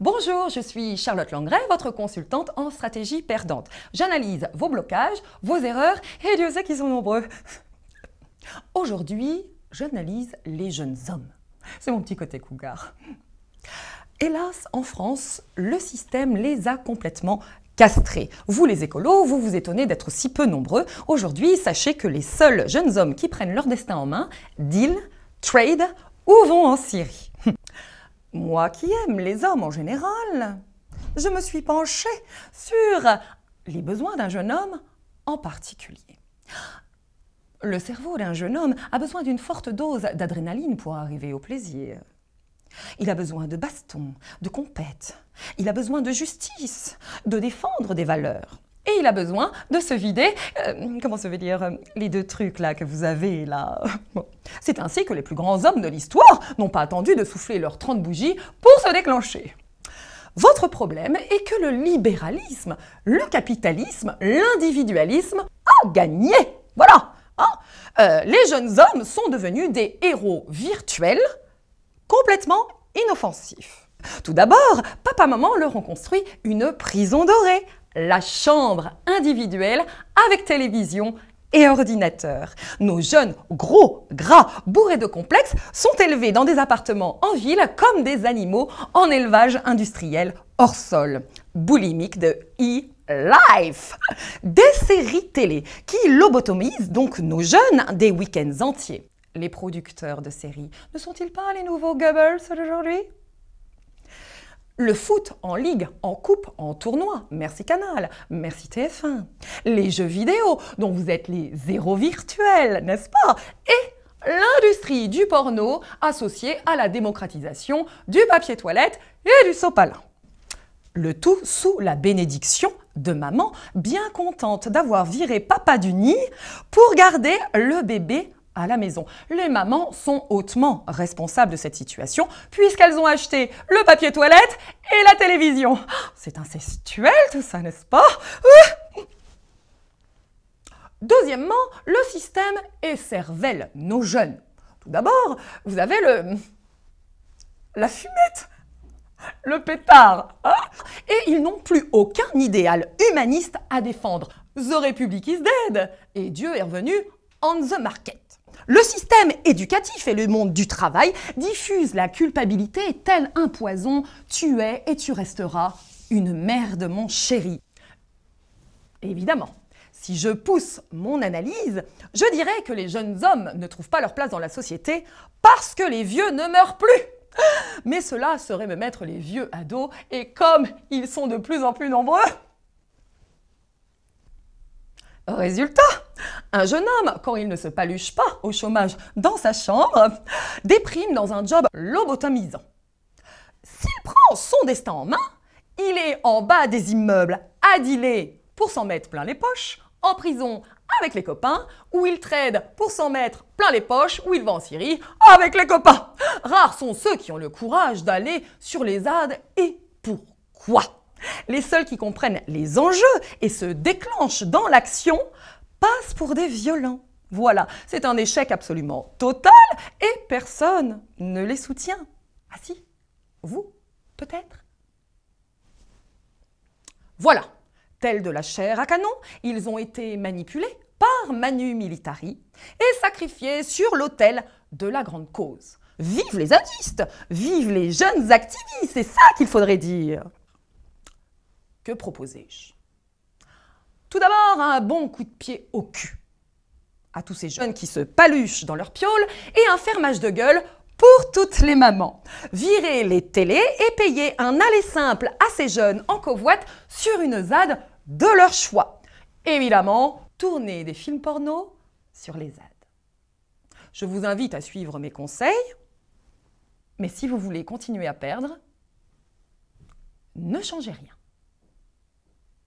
Bonjour, je suis Charlotte Langret, votre consultante en stratégie perdante. J'analyse vos blocages, vos erreurs, et Dieu sait qu'ils sont nombreux. Aujourd'hui, j'analyse les jeunes hommes. C'est mon petit côté cougar. Hélas, en France, le système les a complètement castrés. Vous les écolos, vous vous étonnez d'être si peu nombreux. Aujourd'hui, sachez que les seuls jeunes hommes qui prennent leur destin en main deal, trade ou vont en Syrie. moi qui aime les hommes en général, je me suis penchée sur les besoins d'un jeune homme en particulier. Le cerveau d'un jeune homme a besoin d'une forte dose d'adrénaline pour arriver au plaisir. Il a besoin de bastons, de compètes, il a besoin de justice, de défendre des valeurs et il a besoin de se vider, euh, comment se veut dire, euh, les deux trucs là que vous avez là. C'est ainsi que les plus grands hommes de l'histoire n'ont pas attendu de souffler leurs 30 bougies pour se déclencher. Votre problème est que le libéralisme, le capitalisme, l'individualisme a gagné. Voilà. Hein. Euh, les jeunes hommes sont devenus des héros virtuels complètement inoffensifs. Tout d'abord, papa-maman leur ont construit une prison dorée la chambre individuelle avec télévision et ordinateur. Nos jeunes, gros, gras, bourrés de complexes sont élevés dans des appartements en ville comme des animaux en élevage industriel hors sol. Boulimique de E Life Des séries télé qui lobotomisent donc nos jeunes des week-ends entiers. Les producteurs de séries ne sont-ils pas les nouveaux Goebbels d'aujourd'hui le foot en ligue, en coupe, en tournoi, merci Canal, merci TF1. Les jeux vidéo, dont vous êtes les zéros virtuels, n'est-ce pas Et l'industrie du porno associée à la démocratisation du papier toilette et du sopalin. Le tout sous la bénédiction de maman, bien contente d'avoir viré papa du nid pour garder le bébé à la maison. Les mamans sont hautement responsables de cette situation puisqu'elles ont acheté le papier toilette et la télévision. C'est incestuel tout ça, n'est-ce pas euh Deuxièmement, le système est cervelle, nos jeunes. Tout d'abord, vous avez le... la fumette le pétard. Hein et ils n'ont plus aucun idéal humaniste à défendre. The Republic is dead. Et Dieu est revenu on the market. Le système éducatif et le monde du travail diffusent la culpabilité tel un poison. Tu es et tu resteras une merde, mon chéri. Évidemment, si je pousse mon analyse, je dirais que les jeunes hommes ne trouvent pas leur place dans la société parce que les vieux ne meurent plus. Mais cela serait me mettre les vieux à dos et comme ils sont de plus en plus nombreux, Résultat, un jeune homme, quand il ne se paluche pas au chômage dans sa chambre, déprime dans un job lobotomisant. S'il prend son destin en main, il est en bas des immeubles, à adilé pour s'en mettre plein les poches, en prison avec les copains, ou il trade pour s'en mettre plein les poches, ou il va en Syrie avec les copains. Rares sont ceux qui ont le courage d'aller sur les ZAD et pourquoi les seuls qui comprennent les enjeux et se déclenchent dans l'action passent pour des violents. Voilà, c'est un échec absolument total et personne ne les soutient. Ah si, vous, peut-être Voilà, tels de la chair à canon, ils ont été manipulés par Manu Militari et sacrifiés sur l'autel de la grande cause. Vive les indistes, Vive les jeunes activistes C'est ça qu'il faudrait dire que proposais-je Tout d'abord, un bon coup de pied au cul à tous ces jeunes qui se paluchent dans leur piaule et un fermage de gueule pour toutes les mamans. Virer les télés et payer un aller simple à ces jeunes en covoite sur une ZAD de leur choix. Évidemment, tourner des films porno sur les ZAD. Je vous invite à suivre mes conseils, mais si vous voulez continuer à perdre, ne changez rien.